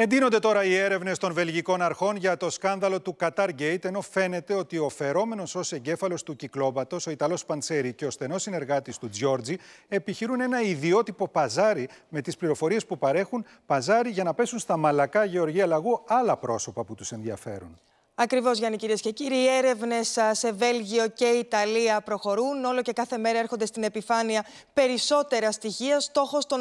Εντείνονται τώρα οι έρευνες των βελγικών αρχών για το σκάνδαλο του Qatar Gate, ενώ φαίνεται ότι ο φερόμενος ως εγκέφαλος του κυκλώματος, ο Ιταλός Παντσέρη και ο στενός συνεργάτης του Τζιόρτζι, επιχειρούν ένα ιδιότυπο παζάρι με τις πληροφορίες που παρέχουν, παζάρι για να πέσουν στα μαλακά Γεωργία Λαγού άλλα πρόσωπα που τους ενδιαφέρουν. Ακριβώς, Γιάννη, κυρίες και κύριοι. Οι έρευνες σε Βέλγιο και Ιταλία προχωρούν. Όλο και κάθε μέρα έρχονται στην επιφάνεια περισσότερα στοιχεία. Στόχος των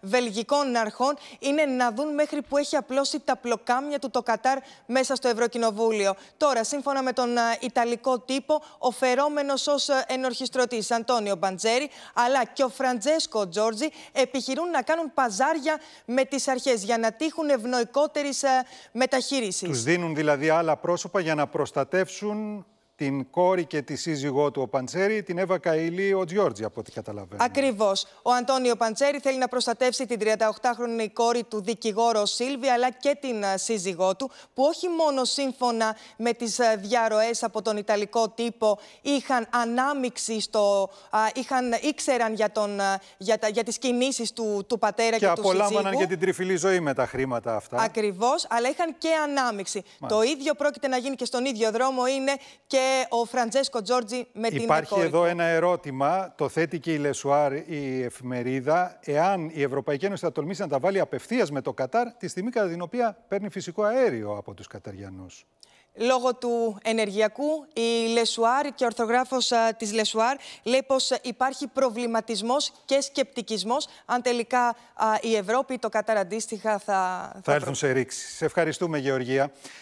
βελγικών αρχών είναι να δουν μέχρι που έχει απλώσει τα πλοκάμια του το Κατάρ μέσα στο Ευρωκοινοβούλιο. Τώρα, σύμφωνα με τον Ιταλικό τύπο, ο φερόμενος ως ενορχιστρωτής Αντώνιο Μπαντζέρη αλλά και ο Φραντζέσκο Τζόρτζι επιχειρούν να κάνουν παζάρια με τις αρχές για να τύχουν ευνοϊκότερης μεταχείρισης. Τους δίνουν δηλαδή άλλα πρόσωπα πρόσωπα για να προστατεύσουν την κόρη και τη σύζυγό του ο Παντσέρη, την Εύα Καηλή, ο Τζιόρτζι, από ό,τι καταλαβαίνω. Ακριβώς. Ο Αντώνιο Παντσέρη θέλει να προστατεύσει την 38χρονη κόρη του δικηγόρο Σίλβια, αλλά και την ε, σύζυγό του, που όχι μόνο σύμφωνα με τις ε, διαρροές από τον Ιταλικό τύπο είχαν ανάμειξη στο. Είχαν, ε, ήξεραν για, τον, για, για τις κινήσεις του, του πατέρα και, του σύζυγου. Και απολάμβαναν για την τριφυλή ζωή με τα χρήματα αυτά. Ακριβώς, αλλά είχαν και ανάμειξη. Το ίδιο πρόκειται να γίνει και στον ίδιο δρόμο είναι και ο Φραντζέσκο Τζόρτζι με την Υπάρχει εδώ ένα ερώτημα, το θέτει και η Λεσουάρ η εφημερίδα, εάν η Ευρωπαϊκή Ένωση θα τολμήσει να τα βάλει απευθείας με το Κατάρ, τη στιγμή κατά την οποία παίρνει φυσικό αέριο από τους Καταριανούς. Λόγω του ενεργειακού, η Λεσουάρ και ο ορθογράφος της Λεσουάρ λέει πως υπάρχει προβληματισμός και σκεπτικισμός αν τελικά η Ευρώπη, το Κατάρ αντίστοιχα θα... Θα, θα έρθουν προ... σε ρήξη. Σε ευχαριστούμε Γεωργία.